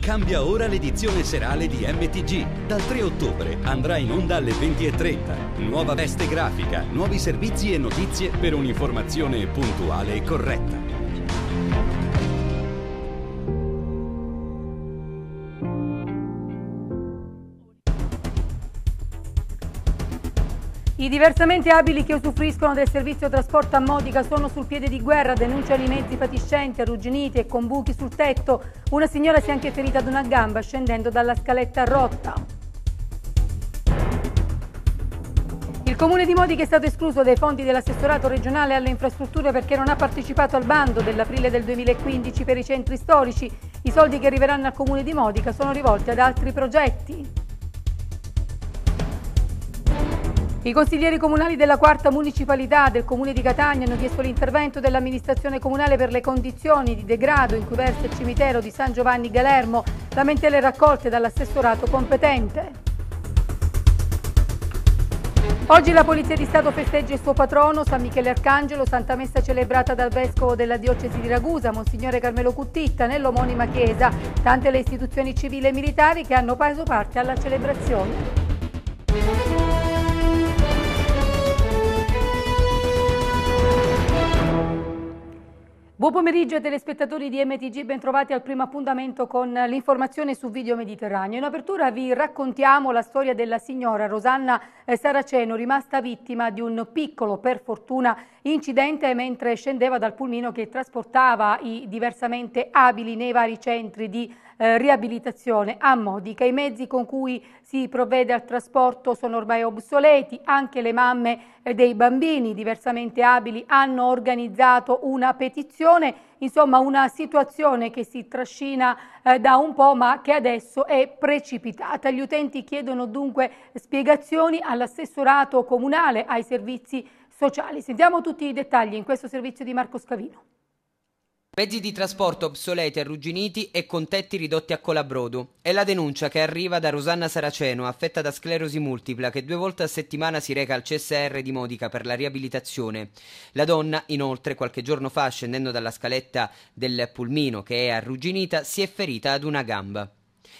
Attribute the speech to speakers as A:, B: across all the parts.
A: Cambia ora l'edizione serale di MTG. Dal 3 ottobre andrà in onda alle 20.30. Nuova veste grafica, nuovi servizi e notizie per un'informazione puntuale e corretta.
B: I diversamente abili che usufruiscono del servizio trasporto a Modica sono sul piede di guerra, denuncia alimenti fatiscenti, arrugginiti e con buchi sul tetto. Una signora si è anche ferita ad una gamba scendendo dalla scaletta rotta. Il comune di Modica è stato escluso dai fondi dell'assessorato regionale alle infrastrutture perché non ha partecipato al bando dell'aprile del 2015 per i centri storici. I soldi che arriveranno al comune di Modica sono rivolti ad altri progetti. I consiglieri comunali della quarta municipalità del comune di Catania hanno chiesto l'intervento dell'amministrazione comunale per le condizioni di degrado in cui versa il cimitero di San Giovanni Galermo, lamentele raccolte dall'assessorato competente. Oggi la Polizia di Stato festeggia il suo patrono, San Michele Arcangelo, Santa Messa celebrata dal Vescovo della Diocesi di Ragusa, Monsignore Carmelo Cuttitta, nell'omonima chiesa. Tante le istituzioni civili e militari che hanno preso parte alla celebrazione. Buon pomeriggio ai telespettatori di MTG, bentrovati al primo appuntamento con l'informazione su Video Mediterraneo. In apertura vi raccontiamo la storia della signora Rosanna eh, Saraceno, rimasta vittima di un piccolo, per fortuna, incidente mentre scendeva dal pulmino che trasportava i diversamente abili nei vari centri di eh, riabilitazione a Modica. I mezzi con cui si provvede al trasporto sono ormai obsoleti, anche le mamme eh, dei bambini diversamente abili hanno organizzato una petizione disoccupazione, insomma una situazione che si trascina eh, da un po' ma che adesso è precipitata. Gli utenti chiedono dunque spiegazioni all'assessorato comunale ai servizi sociali. Sentiamo tutti i dettagli in questo servizio di Marco Scavino.
C: Mezzi di trasporto obsoleti arrugginiti e con tetti ridotti a colabrodo. È la denuncia che arriva da Rosanna Saraceno, affetta da sclerosi multipla, che due volte a settimana si reca al CSR di Modica per la riabilitazione. La donna, inoltre, qualche giorno fa, scendendo dalla scaletta del pulmino che è arrugginita, si è ferita ad una gamba.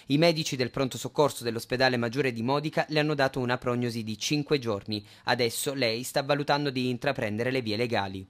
C: I medici del pronto soccorso dell'ospedale maggiore di Modica le hanno dato una prognosi di 5 giorni. Adesso lei sta valutando di intraprendere le vie legali.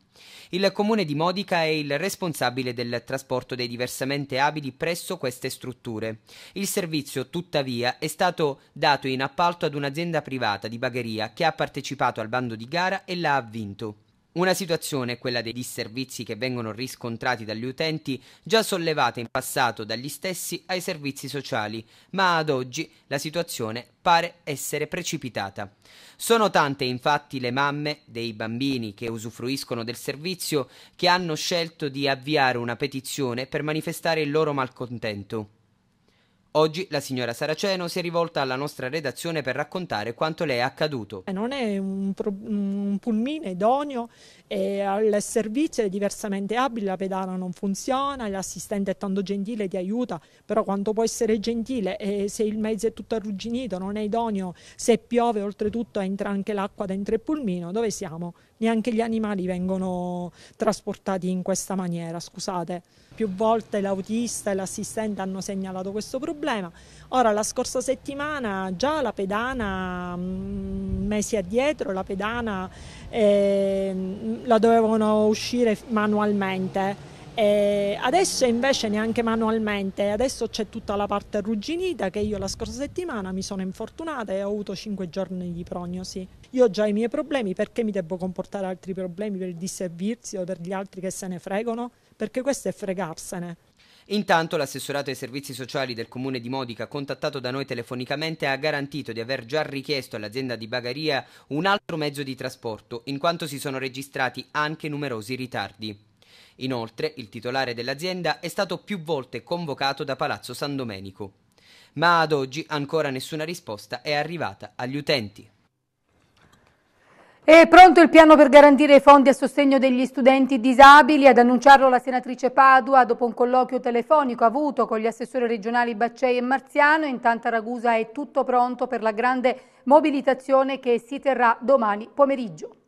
C: Il comune di Modica è il responsabile del trasporto dei diversamente abili presso queste strutture. Il servizio, tuttavia, è stato dato in appalto ad un'azienda privata di bagheria che ha partecipato al bando di gara e l'ha vinto. Una situazione è quella dei disservizi che vengono riscontrati dagli utenti, già sollevata in passato dagli stessi ai servizi sociali, ma ad oggi la situazione pare essere precipitata. Sono tante infatti le mamme dei bambini che usufruiscono del servizio che hanno scelto di avviare una petizione per manifestare il loro malcontento. Oggi la signora Saraceno si è rivolta alla nostra redazione per raccontare quanto le è accaduto. Eh,
D: non è un, pro, un pulmine idoneo, è al servizio è diversamente abile, la pedana non funziona, l'assistente è tanto gentile, ti aiuta, però quanto può essere gentile eh, se il mezzo è tutto arrugginito, non è idoneo, se piove oltretutto entra anche l'acqua dentro il pulmino, dove siamo? neanche gli animali vengono trasportati in questa maniera, scusate. Più volte l'autista e l'assistente hanno segnalato questo problema. Ora, la scorsa settimana già la pedana, mm, mesi addietro, la pedana eh, la dovevano uscire manualmente e eh, adesso invece neanche manualmente, adesso c'è tutta la parte arrugginita che io la scorsa settimana mi sono infortunata e ho avuto 5 giorni di prognosi. Io ho già i miei problemi, perché mi devo comportare altri problemi per il disservizio, o per gli altri che se ne fregano? Perché questo è fregarsene.
C: Intanto l'assessorato ai servizi sociali del comune di Modica, contattato da noi telefonicamente, ha garantito di aver già richiesto all'azienda di Bagaria un altro mezzo di trasporto, in quanto si sono registrati anche numerosi ritardi. Inoltre, il titolare dell'azienda è stato più volte convocato da Palazzo San Domenico. Ma ad oggi ancora nessuna risposta è arrivata agli utenti.
B: È pronto il piano per garantire i fondi a sostegno degli studenti disabili, ad annunciarlo la senatrice Padua dopo un colloquio telefonico avuto con gli assessori regionali Baccei e Marziano. Intanto a Ragusa è tutto pronto per la grande mobilitazione che si terrà domani pomeriggio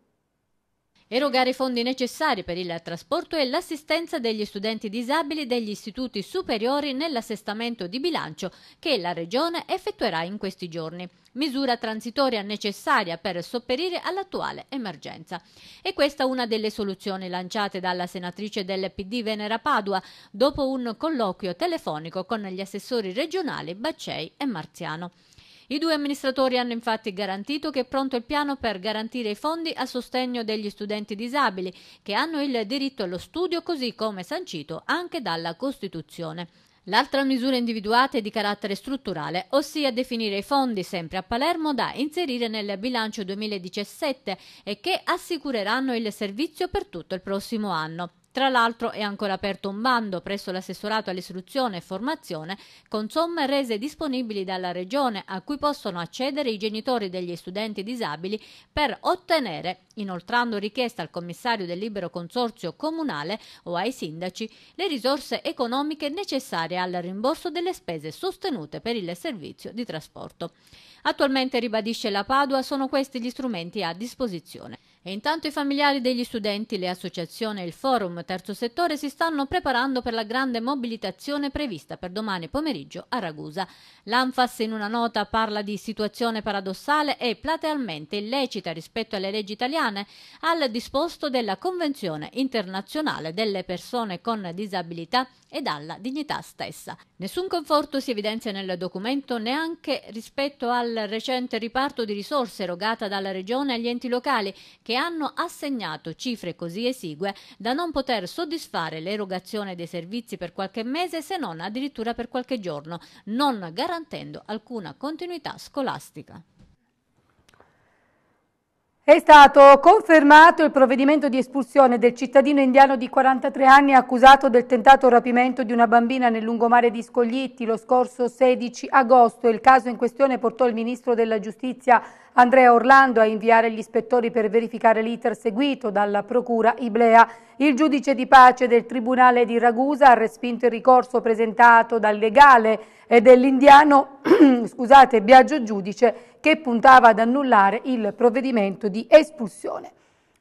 E: erogare i fondi necessari per il trasporto e l'assistenza degli studenti disabili degli istituti superiori nell'assestamento di bilancio che la Regione effettuerà in questi giorni. Misura transitoria necessaria per sopperire all'attuale emergenza. E questa è una delle soluzioni lanciate dalla senatrice del PD Venera Padua dopo un colloquio telefonico con gli assessori regionali Baccei e Marziano. I due amministratori hanno infatti garantito che è pronto il piano per garantire i fondi a sostegno degli studenti disabili che hanno il diritto allo studio così come sancito anche dalla Costituzione. L'altra misura individuata è di carattere strutturale, ossia definire i fondi sempre a Palermo da inserire nel bilancio 2017 e che assicureranno il servizio per tutto il prossimo anno. Tra l'altro è ancora aperto un bando presso l'assessorato all'istruzione e formazione con somme rese disponibili dalla Regione a cui possono accedere i genitori degli studenti disabili per ottenere, inoltrando richiesta al commissario del libero consorzio comunale o ai sindaci, le risorse economiche necessarie al rimborso delle spese sostenute per il servizio di trasporto. Attualmente, ribadisce la Padua, sono questi gli strumenti a disposizione. E intanto i familiari degli studenti, le associazioni e il forum terzo settore si stanno preparando per la grande mobilitazione prevista per domani pomeriggio a Ragusa. L'ANFAS in una nota parla di situazione paradossale e platealmente illecita rispetto alle leggi italiane al disposto della Convenzione internazionale delle persone con disabilità e alla dignità stessa. Nessun conforto si evidenzia nel documento neanche rispetto al recente riparto di risorse erogata dalla Regione agli enti locali che hanno assegnato cifre così esigue da non poter soddisfare l'erogazione dei servizi per qualche mese se non addirittura per qualche giorno, non garantendo alcuna continuità scolastica.
B: È stato confermato il provvedimento di espulsione del cittadino indiano di 43 anni accusato del tentato rapimento di una bambina nel lungomare di Scoglitti lo scorso 16 agosto. Il caso in questione portò il ministro della giustizia Andrea Orlando a inviare gli ispettori per verificare l'iter seguito dalla Procura Iblea. Il giudice di pace del Tribunale di Ragusa ha respinto il ricorso presentato dal legale e dell'indiano scusate, Biagio Giudice che puntava ad annullare il provvedimento di espulsione.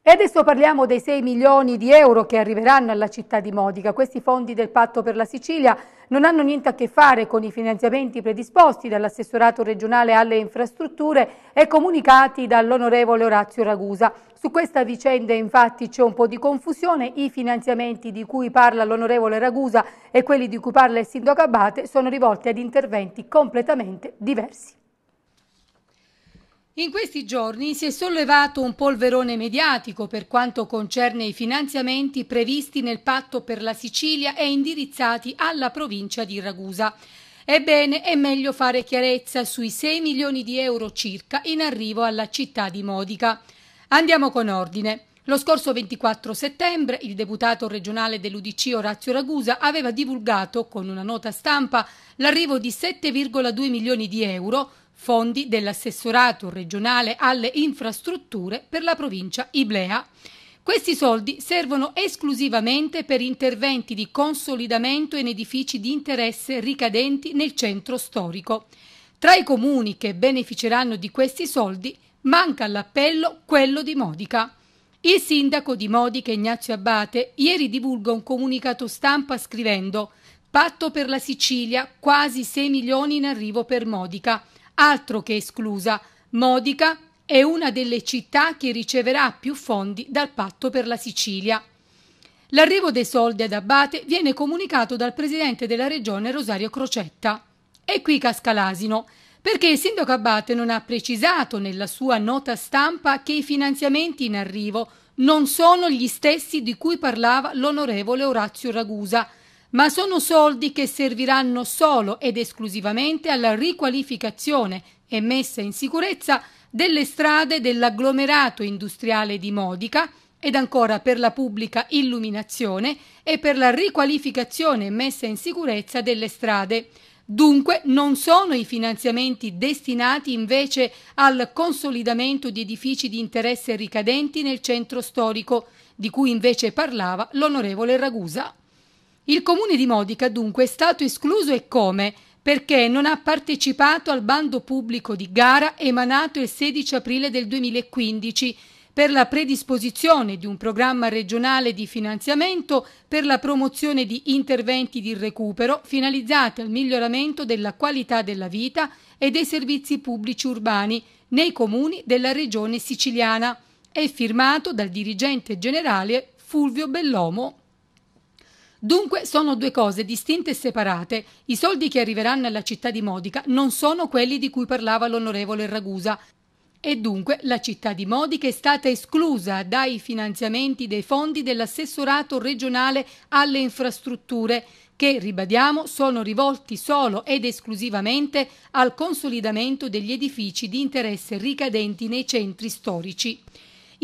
B: E adesso parliamo dei 6 milioni di euro che arriveranno alla città di Modica. Questi fondi del patto per la Sicilia non hanno niente a che fare con i finanziamenti predisposti dall'assessorato regionale alle infrastrutture e comunicati dall'onorevole Orazio Ragusa. Su questa vicenda infatti c'è un po' di confusione, i finanziamenti di cui parla l'onorevole Ragusa e quelli di cui parla il sindaco Abate sono rivolti ad interventi completamente diversi. In questi giorni si è sollevato un polverone mediatico per quanto concerne i finanziamenti previsti nel patto per la Sicilia e indirizzati alla provincia di Ragusa. Ebbene, è meglio fare chiarezza sui 6 milioni di euro circa in arrivo alla città di Modica. Andiamo con ordine. Lo scorso 24 settembre il deputato regionale dell'Udc Orazio Ragusa aveva divulgato con una nota stampa l'arrivo di 7,2 milioni di euro fondi dell'assessorato regionale alle infrastrutture per la provincia Iblea. Questi soldi servono esclusivamente per interventi di consolidamento in edifici di interesse ricadenti nel centro storico. Tra i comuni che beneficeranno di questi soldi manca all'appello quello di Modica. Il sindaco di Modica Ignazio Abate, ieri divulga un comunicato stampa scrivendo Patto per la Sicilia, quasi 6 milioni in arrivo per Modica altro che esclusa. Modica è una delle città che riceverà più fondi dal patto per la Sicilia. L'arrivo dei soldi ad Abate viene comunicato dal presidente della regione Rosario Crocetta. E qui casca l'asino, perché il sindaco Abate non ha precisato nella sua nota stampa che i finanziamenti in arrivo non sono gli stessi di cui parlava l'onorevole Orazio Ragusa, ma sono soldi che serviranno solo ed esclusivamente alla riqualificazione e messa in sicurezza delle strade dell'agglomerato industriale di Modica ed ancora per la pubblica illuminazione e per la riqualificazione e messa in sicurezza delle strade. Dunque non sono i finanziamenti destinati invece al consolidamento di edifici di interesse ricadenti nel centro storico, di cui invece parlava l'onorevole Ragusa. Il comune di Modica dunque è stato escluso e come? Perché non ha partecipato al bando pubblico di gara emanato il 16 aprile del 2015 per la predisposizione di un programma regionale di finanziamento per la promozione di interventi di recupero finalizzati al miglioramento della qualità della vita e dei servizi pubblici urbani nei comuni della regione siciliana. È firmato dal dirigente generale Fulvio Bellomo. Dunque sono due cose distinte e separate. I soldi che arriveranno alla città di Modica non sono quelli di cui parlava l'onorevole Ragusa. E dunque la città di Modica è stata esclusa dai finanziamenti dei fondi dell'assessorato regionale alle infrastrutture, che, ribadiamo, sono rivolti solo ed esclusivamente al consolidamento degli edifici di interesse ricadenti nei centri storici.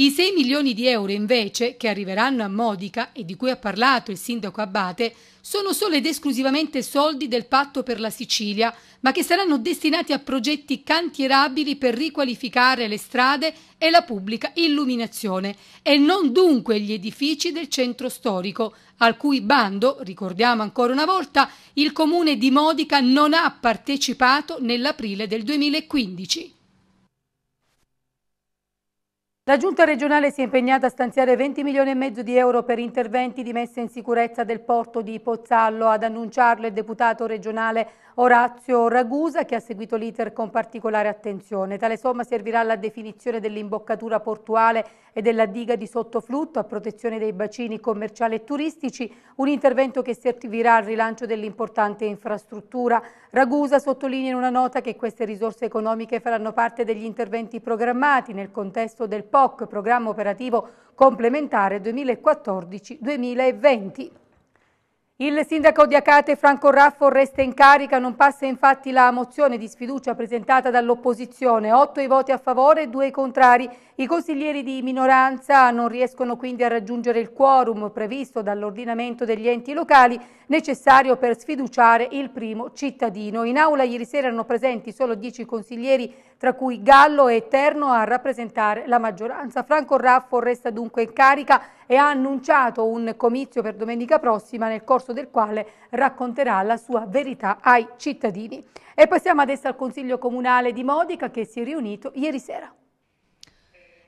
B: I 6 milioni di euro invece che arriveranno a Modica e di cui ha parlato il sindaco Abate sono solo ed esclusivamente soldi del patto per la Sicilia, ma che saranno destinati a progetti cantierabili per riqualificare le strade e la pubblica illuminazione e non dunque gli edifici del centro storico, al cui bando, ricordiamo ancora una volta, il comune di Modica non ha partecipato nell'aprile del 2015. La Giunta regionale si è impegnata a stanziare 20 milioni e mezzo di euro per interventi di messa in sicurezza del porto di Pozzallo. Ad annunciarlo il deputato regionale Orazio Ragusa che ha seguito l'iter con particolare attenzione. Tale somma servirà alla definizione dell'imboccatura portuale e della diga di sottoflutto a protezione dei bacini commerciali e turistici, un intervento che servirà al rilancio dell'importante infrastruttura. Ragusa sottolinea in una nota che queste risorse economiche faranno parte degli interventi programmati nel contesto del POC, programma operativo complementare 2014-2020. Il sindaco di Acate Franco Raffo resta in carica, non passa infatti la mozione di sfiducia presentata dall'opposizione, Otto i voti a favore e i contrari. I consiglieri di minoranza non riescono quindi a raggiungere il quorum previsto dall'ordinamento degli enti locali necessario per sfiduciare il primo cittadino. In aula ieri sera erano presenti solo dieci consiglieri tra cui Gallo e Terno a rappresentare la maggioranza. Franco Raffo resta dunque in carica e ha annunciato un comizio per domenica prossima nel corso del quale racconterà la sua verità ai cittadini. E passiamo adesso al Consiglio Comunale di Modica che si è riunito ieri sera.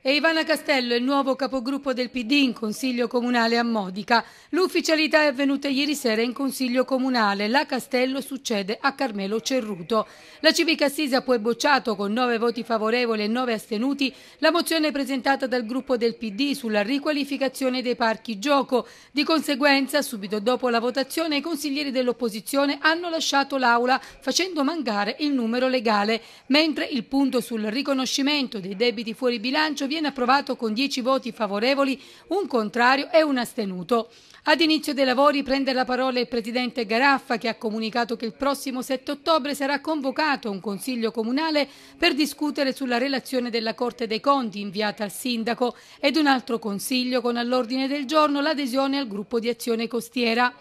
B: E Ivana Castello è il nuovo capogruppo del PD in Consiglio Comunale a Modica. L'ufficialità è avvenuta ieri sera in Consiglio Comunale. La Castello succede a Carmelo Cerruto. La civica Assisi ha poi bocciato con nove voti favorevoli e nove astenuti la mozione presentata dal gruppo del PD sulla riqualificazione dei parchi gioco. Di conseguenza, subito dopo la votazione, i consiglieri dell'opposizione hanno lasciato l'aula facendo mancare il numero legale, mentre il punto sul riconoscimento dei debiti fuori bilancio viene approvato con 10 voti favorevoli, un contrario e un astenuto. Ad inizio dei lavori prende la parola il presidente Garaffa che ha comunicato che il prossimo 7 ottobre sarà convocato un consiglio comunale per discutere sulla relazione della Corte dei Conti inviata al sindaco ed un altro consiglio con all'ordine del giorno l'adesione al gruppo di azione costiera.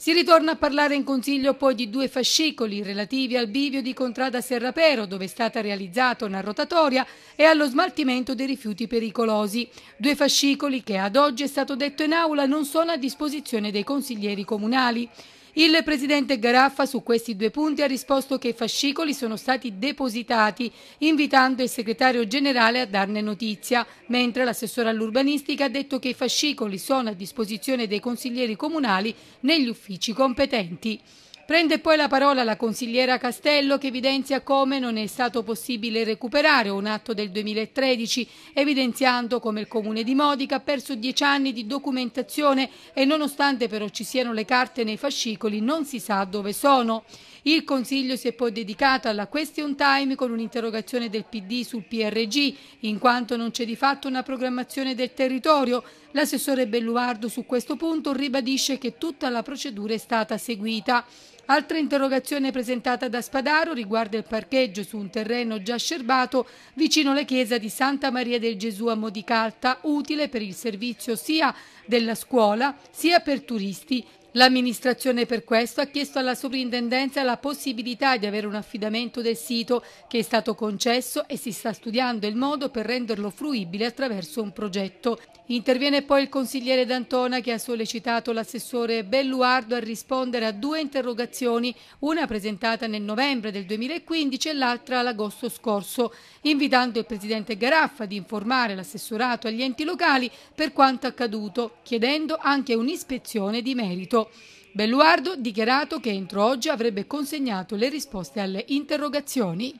B: Si ritorna a parlare in Consiglio poi di due fascicoli relativi al bivio di Contrada Serrapero, dove è stata realizzata una rotatoria, e allo smaltimento dei rifiuti pericolosi. Due fascicoli che ad oggi è stato detto in aula non sono a disposizione dei consiglieri comunali. Il presidente Garaffa su questi due punti ha risposto che i fascicoli sono stati depositati, invitando il segretario generale a darne notizia, mentre l'assessore all'urbanistica ha detto che i fascicoli sono a disposizione dei consiglieri comunali negli uffici competenti. Prende poi la parola la consigliera Castello che evidenzia come non è stato possibile recuperare un atto del 2013, evidenziando come il comune di Modica ha perso dieci anni di documentazione e nonostante però ci siano le carte nei fascicoli non si sa dove sono. Il Consiglio si è poi dedicato alla question time con un'interrogazione del PD sul PRG, in quanto non c'è di fatto una programmazione del territorio. L'assessore Belluardo su questo punto ribadisce che tutta la procedura è stata seguita. Altra interrogazione presentata da Spadaro riguarda il parcheggio su un terreno già scerbato vicino alla chiesa di Santa Maria del Gesù a Modicalta, utile per il servizio sia della scuola sia per turisti L'amministrazione per questo ha chiesto alla sovrintendenza la possibilità di avere un affidamento del sito che è stato concesso e si sta studiando il modo per renderlo fruibile attraverso un progetto. Interviene poi il consigliere D'Antona che ha sollecitato l'assessore Belluardo a rispondere a due interrogazioni, una presentata nel novembre del 2015 e l'altra all'agosto scorso, invitando il presidente Garaffa di informare l'assessorato agli enti locali per quanto accaduto, chiedendo anche un'ispezione di merito. Belluardo dichiarato che entro oggi avrebbe consegnato le risposte alle interrogazioni.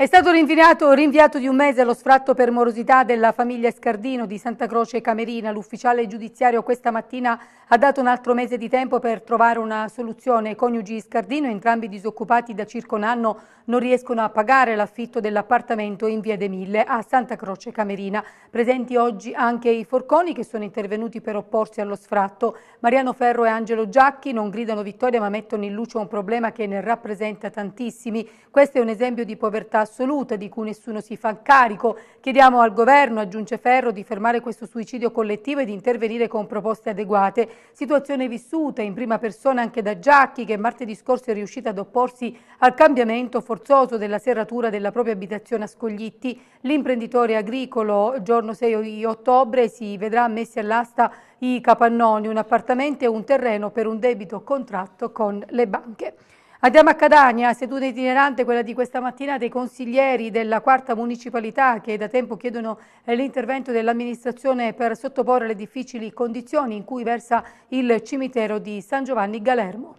B: È stato rinviato, rinviato, di un mese lo sfratto per morosità della famiglia Scardino di Santa Croce Camerina. L'ufficiale giudiziario questa mattina ha dato un altro mese di tempo per trovare una soluzione. I coniugi Scardino, entrambi disoccupati da circa un anno, non riescono a pagare l'affitto dell'appartamento in via De Mille a Santa Croce Camerina. Presenti oggi anche i forconi che sono intervenuti per opporsi allo sfratto. Mariano Ferro e Angelo Giacchi non gridano vittoria ma mettono in luce un problema che ne rappresenta tantissimi. Questo è un esempio di povertà assoluta di cui nessuno si fa carico. Chiediamo al governo, aggiunge Ferro, di fermare questo suicidio collettivo e di intervenire con proposte adeguate. Situazione vissuta in prima persona anche da Giacchi che martedì scorso è riuscita ad opporsi al cambiamento forzoso della serratura della propria abitazione a Scoglitti. L'imprenditore agricolo giorno 6 ottobre si vedrà messi all'asta i capannoni, un appartamento e un terreno per un debito contratto con le banche. Andiamo a Catania, seduta itinerante quella di questa mattina dei consiglieri della quarta municipalità che da tempo chiedono eh, l'intervento dell'amministrazione per sottoporre le difficili condizioni in cui versa il cimitero di San Giovanni Galermo.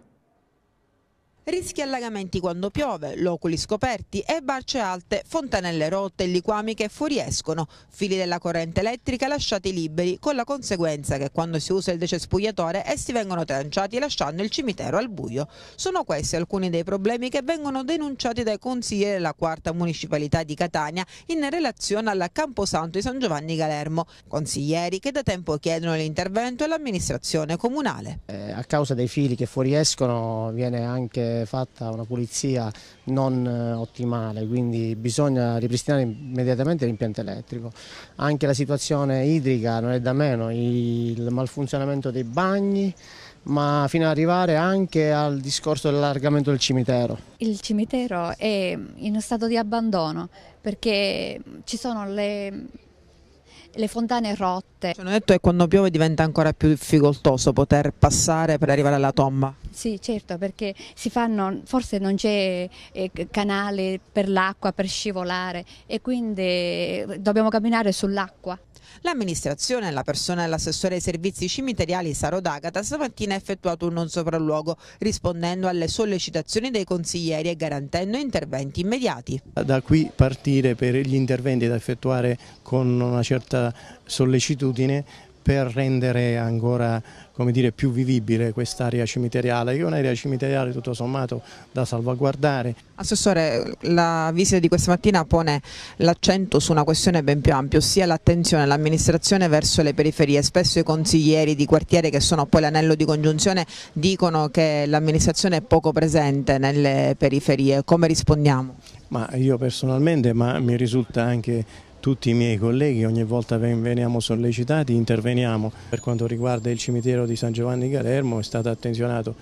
F: Rischi allagamenti quando piove, loculi scoperti e barce alte, fontanelle rotte e liquami che fuoriescono, fili della corrente elettrica lasciati liberi, con la conseguenza che quando si usa il decespugliatore essi vengono tranciati lasciando il cimitero al buio. Sono questi alcuni dei problemi che vengono denunciati dai consiglieri della quarta municipalità di Catania in relazione al Camposanto di San Giovanni Galermo, consiglieri che da tempo chiedono l'intervento all'amministrazione comunale.
C: Eh, a causa dei fili che fuoriescono viene anche fatta una pulizia non eh, ottimale, quindi bisogna ripristinare immediatamente l'impianto elettrico. Anche la situazione idrica non è da meno,
A: il malfunzionamento dei bagni, ma fino ad arrivare anche al discorso
F: dell'allargamento del cimitero.
E: Il cimitero è in stato di abbandono perché ci sono le le fontane rotte.
F: Ci hanno detto che quando piove diventa ancora più difficoltoso poter passare per arrivare alla tomba.
E: Sì, certo, perché si fanno, forse non c'è eh, canale per l'acqua, per scivolare e quindi eh, dobbiamo camminare sull'acqua.
F: L'amministrazione, la persona dell'assessore ai servizi cimiteriali Saro D'Agata, stamattina ha effettuato un non sopralluogo, rispondendo alle sollecitazioni dei consiglieri e garantendo interventi immediati.
A: Da qui partire per gli interventi da effettuare con una certa sollecitudine per rendere ancora dire, più vivibile quest'area cimiteriale, che è un'area cimiteriale tutto
F: sommato da salvaguardare. Assessore, la visita di questa mattina pone l'accento su una questione ben più ampia, ossia l'attenzione all'amministrazione verso le periferie. Spesso i consiglieri di quartiere, che sono poi l'anello di congiunzione, dicono che l'amministrazione è poco presente nelle periferie. Come rispondiamo?
A: Ma io personalmente, ma mi risulta anche tutti i miei colleghi, ogni volta che veniamo sollecitati interveniamo. Per quanto riguarda il cimitero di San Giovanni Galermo è stato attenzionato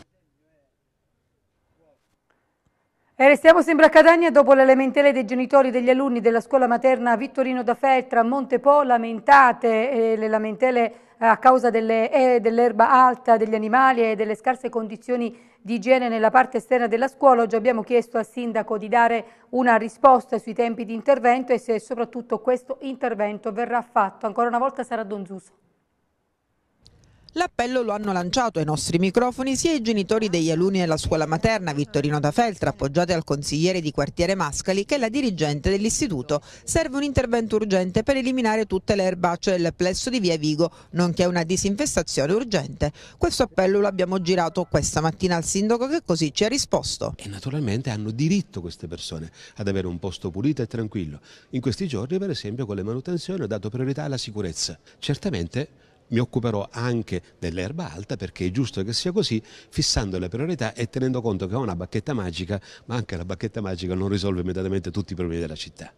B: E restiamo sempre a Catania dopo le lamentele dei genitori e degli alunni della scuola materna Vittorino da Feltra a Montepo lamentate eh, le lamentele eh, a causa eh, dell'erba dell alta, degli animali e delle scarse condizioni di igiene nella parte esterna della scuola. Oggi abbiamo chiesto al sindaco di dare una risposta sui tempi di intervento e se soprattutto questo intervento verrà fatto. Ancora una volta sarà Don Zuso.
F: L'appello lo hanno lanciato ai nostri microfoni sia i genitori degli alunni della scuola materna Vittorino da Feltra, appoggiati al consigliere di quartiere Mascali, che la dirigente dell'istituto. Serve un intervento urgente per eliminare tutte le erbacce del plesso di via Vigo, nonché una disinfestazione urgente. Questo appello lo abbiamo girato questa mattina al sindaco che così ci ha risposto. E naturalmente hanno diritto queste persone ad avere un posto pulito e tranquillo. In questi giorni per esempio con le manutenzioni ho dato priorità alla sicurezza. Certamente mi occuperò anche dell'erba alta perché è giusto che sia così, fissando le priorità e tenendo conto che ho una bacchetta magica, ma anche la bacchetta magica non risolve immediatamente tutti i problemi della città.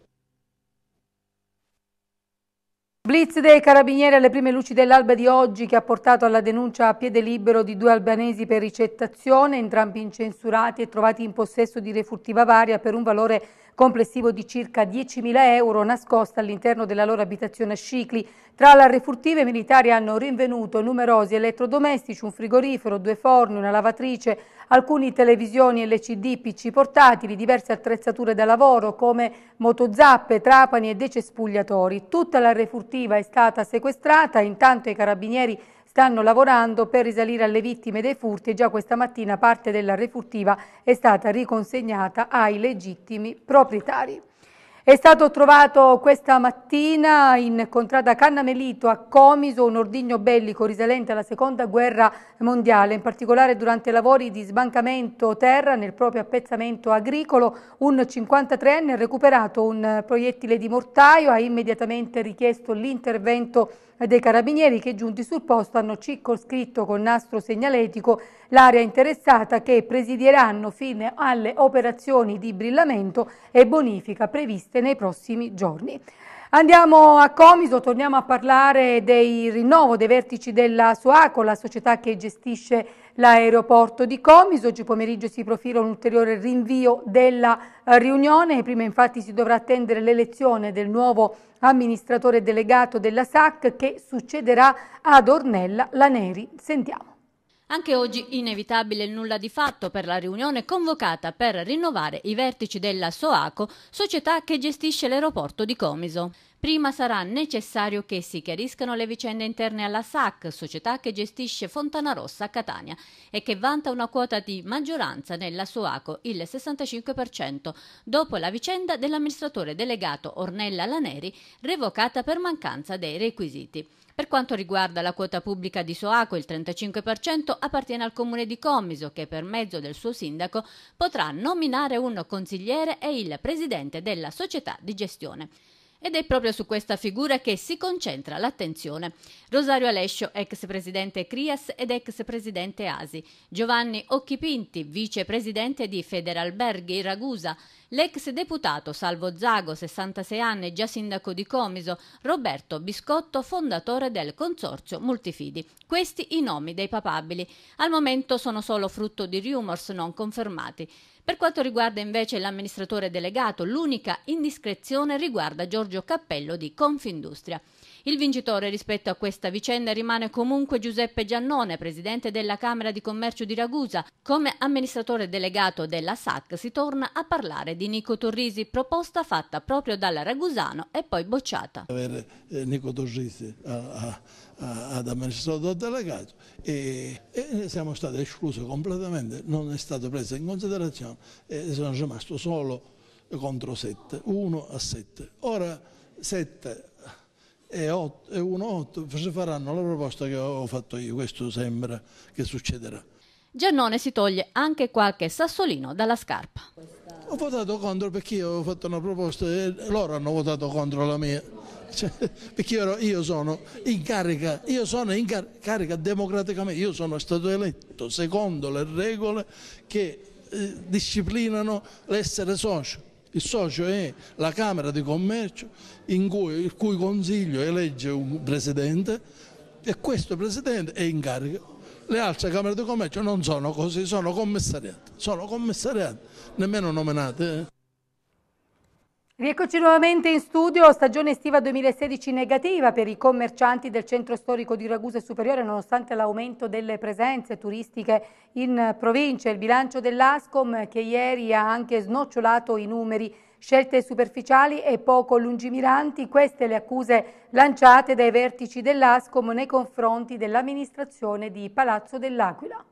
B: Blitz dei carabinieri alle prime luci dell'alba di oggi che ha portato alla denuncia a piede libero di due albanesi per ricettazione, entrambi incensurati e trovati in possesso di refurtiva varia per un valore complessivo di circa 10.000 euro nascosta all'interno della loro abitazione a Scicli. Tra la refurtiva i militari hanno rinvenuto numerosi elettrodomestici, un frigorifero, due forni, una lavatrice, alcune televisioni LCD, PC portatili, diverse attrezzature da lavoro come motozappe, trapani e decespugliatori. Tutta la refurtiva è stata sequestrata, intanto i carabinieri stanno lavorando per risalire alle vittime dei furti e già questa mattina parte della refurtiva è stata riconsegnata ai legittimi proprietari. È stato trovato questa mattina in contrada Cannamelito a Comiso un ordigno bellico risalente alla seconda guerra mondiale, in particolare durante lavori di sbancamento terra nel proprio appezzamento agricolo. Un 53enne ha recuperato un proiettile di mortaio, ha immediatamente richiesto l'intervento dei carabinieri che giunti sul posto hanno circoscritto con nastro segnaletico l'area interessata che presidieranno fino alle operazioni di brillamento e bonifica previste previste nei prossimi giorni. Andiamo a Comiso, torniamo a parlare dei rinnovo dei vertici della SOACO, la società che gestisce l'aeroporto di Comiso. Oggi pomeriggio si profila un ulteriore rinvio della eh, riunione. Prima infatti si dovrà attendere l'elezione del nuovo amministratore delegato della SAC che succederà ad Ornella Laneri. Sentiamo.
E: Anche oggi inevitabile il nulla di fatto per la riunione convocata per rinnovare i vertici della Soaco, società che gestisce l'aeroporto di Comiso. Prima sarà necessario che si chiariscano le vicende interne alla SAC, società che gestisce Fontana Rossa a Catania e che vanta una quota di maggioranza nella Soaco, il 65%, dopo la vicenda dell'amministratore delegato Ornella Laneri, revocata per mancanza dei requisiti. Per quanto riguarda la quota pubblica di Soaco, il 35% appartiene al comune di Commiso che per mezzo del suo sindaco potrà nominare un consigliere e il presidente della società di gestione ed è proprio su questa figura che si concentra l'attenzione. Rosario Alescio, ex presidente Crias ed ex presidente ASI, Giovanni Occhipinti, vicepresidente di Federalberghi Ragusa, l'ex deputato Salvo Zago, 66 anni, già sindaco di Comiso, Roberto Biscotto, fondatore del consorzio Multifidi. Questi i nomi dei papabili. Al momento sono solo frutto di rumors non confermati. Per quanto riguarda invece l'amministratore delegato, l'unica indiscrezione riguarda Giorgio Cappello di Confindustria. Il vincitore rispetto a questa vicenda rimane comunque Giuseppe Giannone, presidente della Camera di Commercio di Ragusa. Come amministratore delegato della SAC si torna a parlare di Nico Torrisi, proposta fatta proprio dal Ragusano e poi bocciata. Avere
A: eh, Nico Torrisi a, a, ad amministratore delegato e, e, siamo stati esclusi completamente, non è stato preso in considerazione e sono rimasto solo contro 7, 1 a 7. Ora 7 e, 8, e 1 a 8 si faranno la proposta che ho fatto io, questo sembra che succederà.
E: Giannone si toglie anche qualche sassolino dalla scarpa.
A: Ho votato contro perché io ho fatto una proposta e loro hanno votato contro la mia. Cioè, perché io, io, sono in carica, io sono in car carica democraticamente, io sono stato eletto secondo le regole che eh, disciplinano l'essere socio. Il socio è la Camera di Commercio in cui, il cui Consiglio elegge un presidente e questo presidente è in carica le altre Camere di Commercio non sono così, sono commissariate, sono commissariate, nemmeno nominate. Eh.
B: Rieccoci nuovamente in studio, stagione estiva 2016 negativa per i commercianti del centro storico di Ragusa Superiore nonostante l'aumento delle presenze turistiche in provincia. Il bilancio dell'Ascom che ieri ha anche snocciolato i numeri scelte superficiali e poco lungimiranti, queste le accuse lanciate dai vertici dell'ASCOM nei confronti dell'amministrazione di Palazzo dell'Aquila.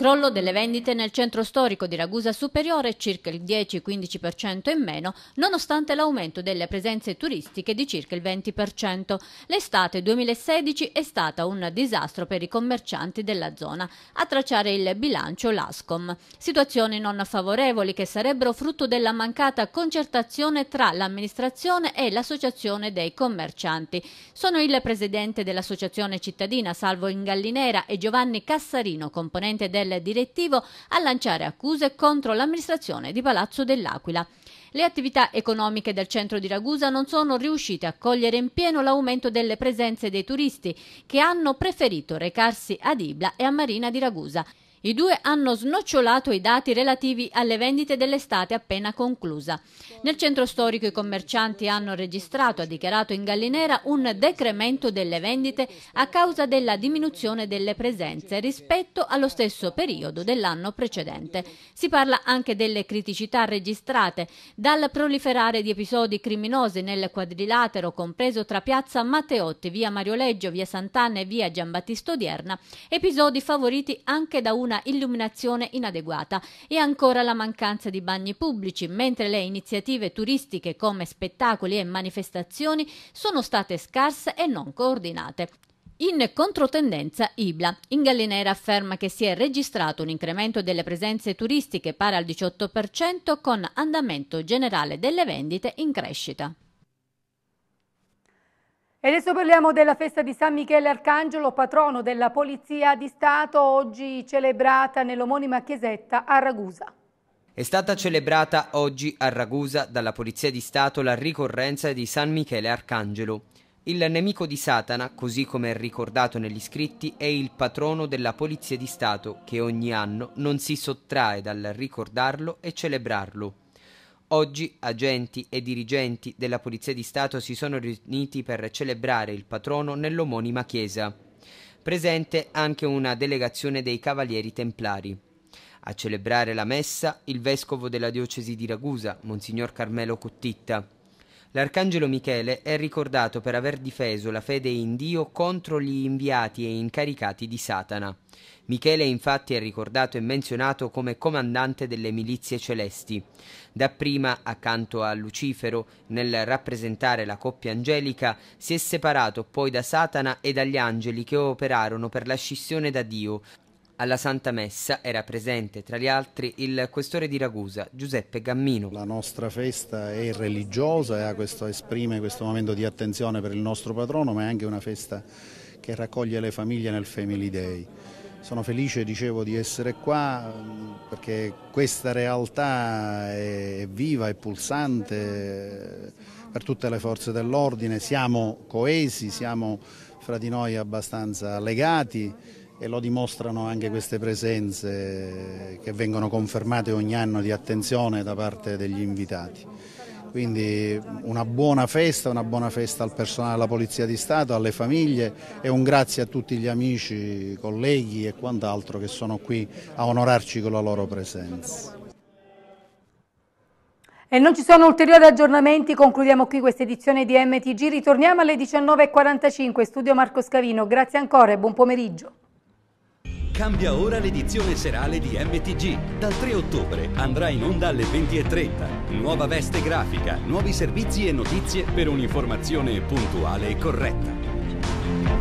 E: Crollo delle vendite nel centro storico di Ragusa Superiore circa il 10-15% in meno, nonostante l'aumento delle presenze turistiche di circa il 20%. L'estate 2016 è stata un disastro per i commercianti della zona, a tracciare il bilancio l'ASCOM. Situazioni non favorevoli che sarebbero frutto della mancata concertazione tra l'amministrazione e l'associazione dei commercianti. Sono il presidente dell'associazione cittadina Salvo Ingallinera e Giovanni Cassarino, componente del del direttivo a lanciare accuse contro l'amministrazione di Palazzo dell'Aquila. Le attività economiche del centro di Ragusa non sono riuscite a cogliere in pieno l'aumento delle presenze dei turisti che hanno preferito recarsi ad Ibla e a Marina di Ragusa. I due hanno snocciolato i dati relativi alle vendite dell'estate appena conclusa. Nel centro storico i commercianti hanno registrato, ha dichiarato in Gallinera, un decremento delle vendite a causa della diminuzione delle presenze rispetto allo stesso periodo dell'anno precedente. Si parla anche delle criticità registrate dal proliferare di episodi criminosi nel quadrilatero compreso tra piazza Matteotti, via Marioleggio, via Sant'Anna e via Giambattista Odierna, episodi favoriti anche da una una illuminazione inadeguata e ancora la mancanza di bagni pubblici, mentre le iniziative turistiche come spettacoli e manifestazioni sono state scarse e non coordinate. In controtendenza Ibla, in Gallinera afferma che si è registrato un incremento delle presenze turistiche pari al 18% con andamento generale delle vendite in crescita.
B: E adesso parliamo della festa di San Michele Arcangelo, patrono della Polizia di Stato, oggi celebrata nell'omonima chiesetta a Ragusa.
C: È stata celebrata oggi a Ragusa dalla Polizia di Stato la ricorrenza di San Michele Arcangelo. Il nemico di Satana, così come è ricordato negli scritti, è il patrono della Polizia di Stato che ogni anno non si sottrae dal ricordarlo e celebrarlo. Oggi agenti e dirigenti della Polizia di Stato si sono riuniti per celebrare il patrono nell'omonima chiesa. Presente anche una delegazione dei Cavalieri Templari. A celebrare la messa il vescovo della diocesi di Ragusa, Monsignor Carmelo Cottitta L'arcangelo Michele è ricordato per aver difeso la fede in Dio contro gli inviati e incaricati di Satana. Michele infatti è ricordato e menzionato come comandante delle milizie celesti. Dapprima, accanto a Lucifero, nel rappresentare la coppia angelica, si è separato poi da Satana e dagli angeli che operarono per la scissione da Dio, alla Santa Messa era presente, tra gli altri, il questore di Ragusa,
A: Giuseppe Gammino. La nostra festa è religiosa, questo, esprime questo momento di attenzione per il nostro patrono, ma è anche una festa che raccoglie le famiglie nel Family Day. Sono felice, dicevo, di essere qua perché questa realtà è viva, è pulsante eh, per tutte le forze dell'ordine, siamo coesi, siamo fra di noi abbastanza legati e lo dimostrano anche queste presenze che vengono confermate ogni anno di attenzione da parte degli invitati. Quindi una buona festa, una buona festa al personale della Polizia di Stato, alle famiglie e un grazie a tutti gli amici, colleghi e quant'altro che sono qui a onorarci con la loro presenza.
B: E non ci sono ulteriori aggiornamenti, concludiamo qui questa edizione di MTG, ritorniamo alle 19.45, studio Marco Scavino, grazie ancora e buon pomeriggio.
F: Cambia ora l'edizione serale di MTG. Dal
E: 3
A: ottobre andrà in onda alle 20.30. Nuova veste grafica, nuovi servizi e notizie per un'informazione puntuale e corretta.